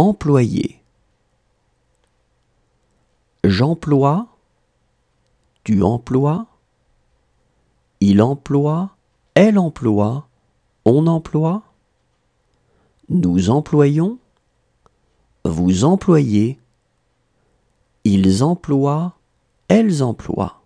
Employé. J'emploie, tu emploies, il emploie, elle emploie, on emploie, nous employons, vous employez, ils emploient, elles emploient.